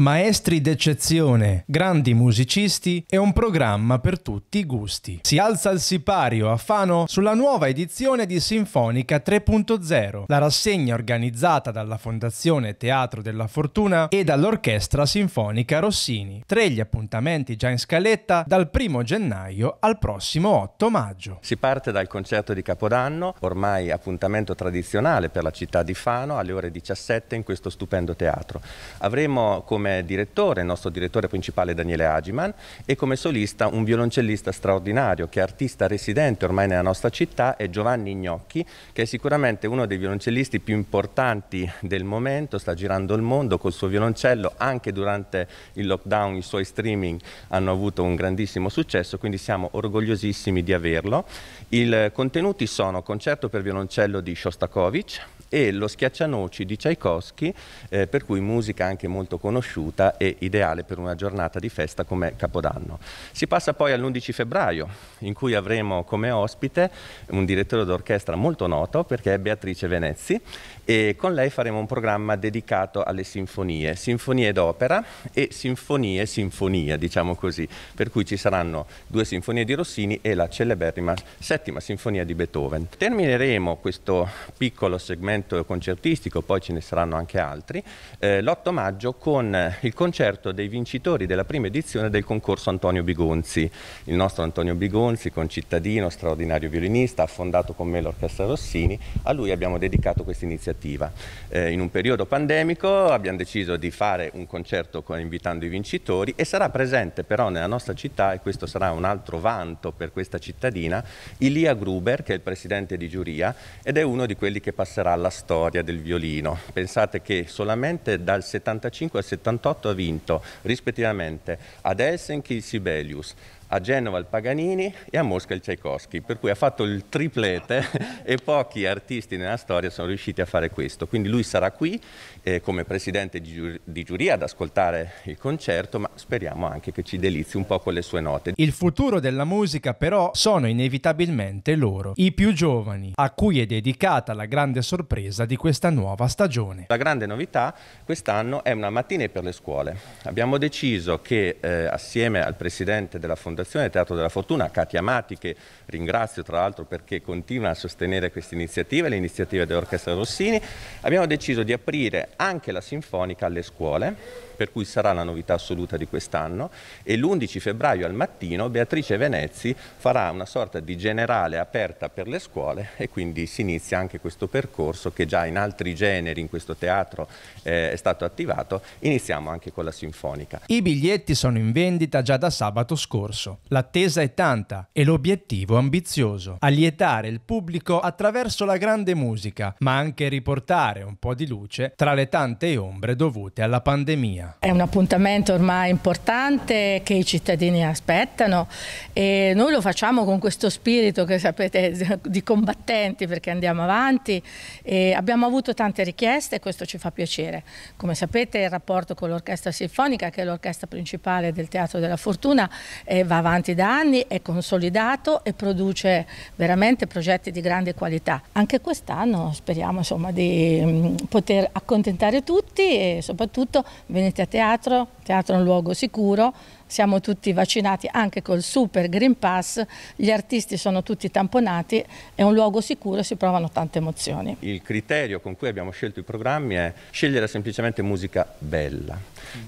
maestri d'eccezione, grandi musicisti e un programma per tutti i gusti. Si alza il sipario a Fano sulla nuova edizione di Sinfonica 3.0, la rassegna organizzata dalla Fondazione Teatro della Fortuna e dall'Orchestra Sinfonica Rossini. Tre gli appuntamenti già in scaletta dal 1 gennaio al prossimo 8 maggio. Si parte dal concerto di Capodanno, ormai appuntamento tradizionale per la città di Fano alle ore 17 in questo stupendo teatro. Avremo come come direttore, il nostro direttore principale Daniele Agiman e come solista un violoncellista straordinario che è artista residente ormai nella nostra città è Giovanni Gnocchi che è sicuramente uno dei violoncellisti più importanti del momento, sta girando il mondo col suo violoncello, anche durante il lockdown i suoi streaming hanno avuto un grandissimo successo, quindi siamo orgogliosissimi di averlo. I contenuti sono concerto per violoncello di Shostakovich, e lo schiaccianoci di Tchaikovsky, eh, per cui musica anche molto conosciuta e ideale per una giornata di festa come Capodanno. Si passa poi all'11 febbraio, in cui avremo come ospite un direttore d'orchestra molto noto perché è Beatrice Venezzi e con lei faremo un programma dedicato alle sinfonie, sinfonie d'opera e sinfonie sinfonia, diciamo così, per cui ci saranno due sinfonie di Rossini e la celeberrima settima sinfonia di Beethoven. Termineremo questo piccolo segmento evento concertistico, poi ce ne saranno anche altri, eh, l'8 maggio con eh, il concerto dei vincitori della prima edizione del concorso Antonio Bigonzi. Il nostro Antonio Bigonzi, concittadino, straordinario violinista, ha fondato con me l'Orchestra Rossini, a lui abbiamo dedicato questa iniziativa. Eh, in un periodo pandemico abbiamo deciso di fare un concerto con, invitando i vincitori e sarà presente però nella nostra città, e questo sarà un altro vanto per questa cittadina, Ilia Gruber, che è il presidente di giuria ed è uno di quelli che passerà alla la storia del violino. Pensate che solamente dal 75 al 78 ha vinto rispettivamente ad Helsinki e Sibelius, a Genova il Paganini e a Mosca il Tchaikovsky, per cui ha fatto il triplete e pochi artisti nella storia sono riusciti a fare questo. Quindi lui sarà qui eh, come presidente di, giur di, giuria ad ascoltare il concerto, ma speriamo anche che ci delizi un po' con le sue note. Il futuro della musica però sono inevitabilmente loro, i più giovani, a cui è dedicata la grande sorpresa di questa nuova stagione. La grande novità quest'anno è una mattina per le scuole. Abbiamo deciso che eh, assieme al presidente della Fondazione Fondazione Teatro della Fortuna, Katia Mati che ringrazio tra l'altro perché continua a sostenere queste iniziative, le iniziative dell'Orchestra Rossini, abbiamo deciso di aprire anche la Sinfonica alle scuole, per cui sarà la novità assoluta di quest'anno e l'11 febbraio al mattino Beatrice Venezzi farà una sorta di generale aperta per le scuole e quindi si inizia anche questo percorso che già in altri generi in questo teatro eh, è stato attivato, iniziamo anche con la Sinfonica. I biglietti sono in vendita già da sabato scorso complesso, l'attesa è tanta e l'obiettivo ambizioso, allietare il pubblico attraverso la grande musica, ma anche riportare un po' di luce tra le tante ombre dovute alla pandemia. È un appuntamento ormai importante che i cittadini aspettano e noi lo facciamo con questo spirito che sapete di combattenti perché andiamo avanti e abbiamo avuto tante richieste e questo ci fa piacere. Come sapete il rapporto con l'orchestra sinfonica che è l'orchestra principale del Teatro della Fortuna eh, va avanti da anni, è consolidato e produce veramente progetti di grande qualità. Anche quest'anno speriamo insomma, di mm, poter accontentare tutti e soprattutto venite a teatro, teatro è un luogo sicuro, siamo tutti vaccinati anche col Super Green Pass, gli artisti sono tutti tamponati, è un luogo sicuro e si provano tante emozioni. Il criterio con cui abbiamo scelto i programmi è scegliere semplicemente musica bella,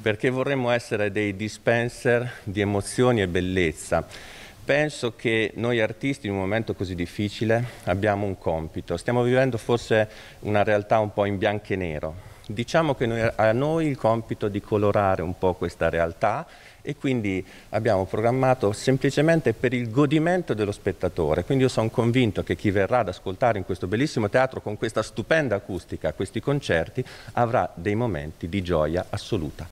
perché vorremmo essere dei dispenser di emozioni e bellezza. Penso che noi artisti in un momento così difficile abbiamo un compito, stiamo vivendo forse una realtà un po' in bianco e nero, Diciamo che noi, a noi il compito di colorare un po' questa realtà e quindi abbiamo programmato semplicemente per il godimento dello spettatore. Quindi io sono convinto che chi verrà ad ascoltare in questo bellissimo teatro con questa stupenda acustica questi concerti avrà dei momenti di gioia assoluta.